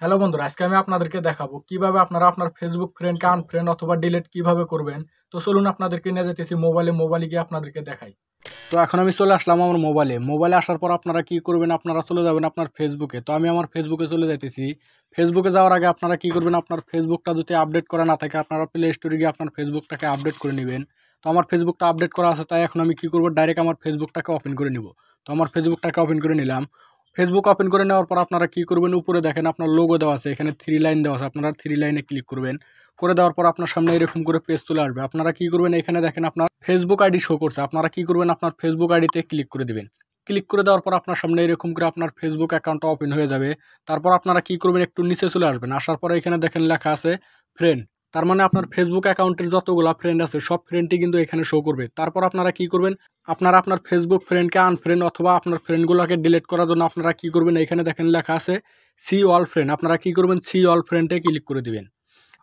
hello বন্ধুরা আজকে আমি আপনাদেরকে দেখাবো কিভাবে আপনারা আপনার ফেসবুক ফ্রেন্ডকে আনফ্রেন্ড অথবা ডিলেট কিভাবে করবেন তো চলুন আপনাদেরকে নিয়ে যেতেছি মোবাইলে মোবাইলে গিয়ে আপনাদেরকে দেখাই তো এখন আমি চলে আসলাম আমার মোবাইলে মোবাইলে আসার পর আপনারা কি করবেন আপনারা চলে যাবেন আপনার ফেসবুকে তো আমি আমার ফেসবুকে চলে যাইতেছি ফেসবুকে যাওয়ার আগে আপনারা কি করবেন আপনার ফেসবুকটা যদি আপডেট করা না থাকে আপনারা প্লে স্টোরে গিয়ে আপনার ফেসবুকটাকে আপডেট করে নেবেন তো আমার ফেসবুকটা আপডেট করা আছে তাই এখন আমি কি করবো ডাইরেক্ট আমার ফেসবুকটাকে ওপেন করে নিব তো আমার ফেসবুকটাকে ওপেন করে নিলাম ফেসবুক ওপেন করে নেওয়ার পর আপনারা কি করবেন উপরে দেখেন আপনার লোগো দেওয়া আছে এখানে থ্রি লাইন দেওয়া আছে আপনারা থ্রি লাইনে ক্লিক করবেন করে দেওয়ার পর আপনার সামনে এরকম করে পেজ চলে আসবে আপনারা কি করবেন এখানে দেখেন আপনার ফেসবুক আইডি শো করছে আপনারা কি করবেন আপনার ফেসবুক আইডিতে ক্লিক করে দেবেন ক্লিক করে দেওয়ার পর আপনার সামনে এরকম করে আপনার ফেসবুক অ্যাকাউন্টটা ওপেন হয়ে যাবে তারপর আপনারা কি করবেন একটু নিচে চলে আসবেন আসার পর এখানে দেখেন লেখা আছে ফ্রেন্ড তার মানে আপনার ফেসবুক অ্যাকাউন্টের যতগুলো ফ্রেন্ড আছে সব ফ্রেন্ডটি কিন্তু এখানে শো করবে তারপর আপনারা কি করবেন আপনারা আপনার ফেসবুক ফ্রেন্ডকে আনফ্রেন্ড অথবা আপনার ফ্রেন্ডগুলোকে ডিলিট করার জন্য আপনারা কি করবেন এখানে দেখেন লেখা আছে সি অল ফ্রেন্ড আপনারা কি করবেন সি অল ফ্রেন্ডে ক্লিক করে দিবেন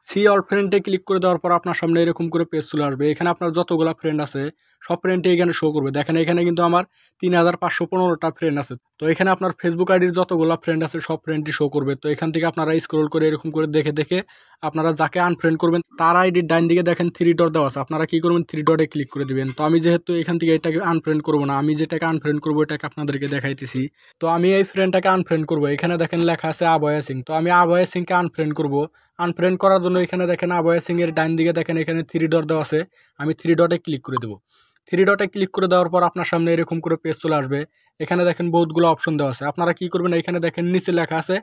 সি অল ফ্রেন্ডে ক্লিক করে দেওয়ার পর আপনার সামনে এরকম করে পেজ চলে আসবে এখানে আপনার যতগুলো ফ্রেন্ড আছে সব ফ্রেন্ডটি এখানে শো করবে দেখেন এখানে কিন্তু আমার তিন হাজার পাঁচশো পনেরোটা ফ্রেন্ড আছে তো এখানে আপনার ফেসবুক আইডির যতগুলো ফ্রেন্ড আছে সব ফ্রেন্ডটি শো করবে তো এখান থেকে আপনারা স্ক্রোল করে এরকম করে দেখে দেখে আপনারা যাকে আনফ্রেন্ড করবেন তার আইডির ডাইন দিকে দেখেন থ্রি ডট দেওয়া আছে আপনারা কি করবেন থ্রি ডটে ক্লিক করে দেবেন তো আমি যেহেতু এখান থেকে এটাকে আনফ্রেন্ড করবো না আমি যেটাকে আনফ্রেন্ড করবো এটাকে আপনাদেরকে দেখাইতেছি তো আমি এই ফ্রেন্ডটাকে আনফ্রেন্ড করবো এখানে দেখেন লেখা আছে আবয়া সিং তো আমি আবয়া সিংকে আনফ্রেন্ড করবো আনফ্রেন্ড করার জন্য এখানে দেখেন আবয়া সিংয়ের ডাইন দিকে দেখেন এখানে থ্রি ডট দেওয়া আছে আমি থ্রি ডটে ক্লিক করে দেবো থ্রি ডটে ক্লিক করে দেওয়ার পর আপনার সামনে এরকম করে পেজ চলে আসবে এখানে দেখেন বহুতগুলো অপশন দেওয়া আছে আপনারা কী করবেন এখানে দেখেন নিচে লেখা আছে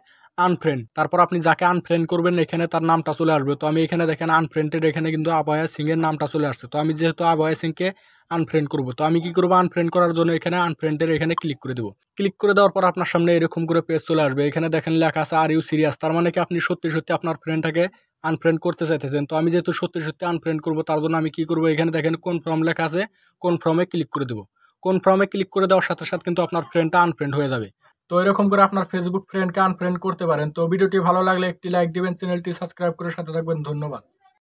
আনফ্রেন্ড তারপর আপনি যাকে আনফ্রেন্ড করবেন এখানে তার নামটা চলে আসবে তো আমি এখানে দেখেন আনফ্রেন্ডের এখানে কিন্তু আবহাওয়া সিংয়ের নামটা চলে আসছে তো আমি যেহেতু আবহাওয়া সিংকে আনফ্রেন্ড করবো তো আমি কি করবো আনফ্রেন্ড করার জন্য এখানে আনফ্রেন্ডের এখানে ক্লিক করে দেবো ক্লিক করে দেওয়ার পর আপনার সামনে এরকম করে পেজ চলে আসবে এখানে দেখেন লেখা আছে আর ইউ সিরিয়াস তার মানে কি আপনি সত্যি সত্যি আপনার ফ্রেন্ডটাকে আনফ্রেন্ড করতে চাইতেছেন তো আমি যেহেতু সত্যি সত্যি আনফ্রেন্ড করবো তার জন্য আমি কি করবো এখানে দেখেন কোন ফর্ম লেখা আছে কোন ফর্মে ক্লিক করে দেবো কোন ফর্মে ক্লিক করে দেওয়ার সাথে সাথে কিন্তু আপনার ফ্রেন্ডটা আনফ্রেন্ড হয়ে যাবে তো এরকম করে আপনার ফেসবুক ফ্রেন্ডকে আনফ্রেন্ড করতে পারেন তো ভিডিওটি ভালো লাগলে একটি লাইক দিবেন চ্যানেলটি সাবস্ক্রাইব করে সাথে থাকবেন ধন্যবাদ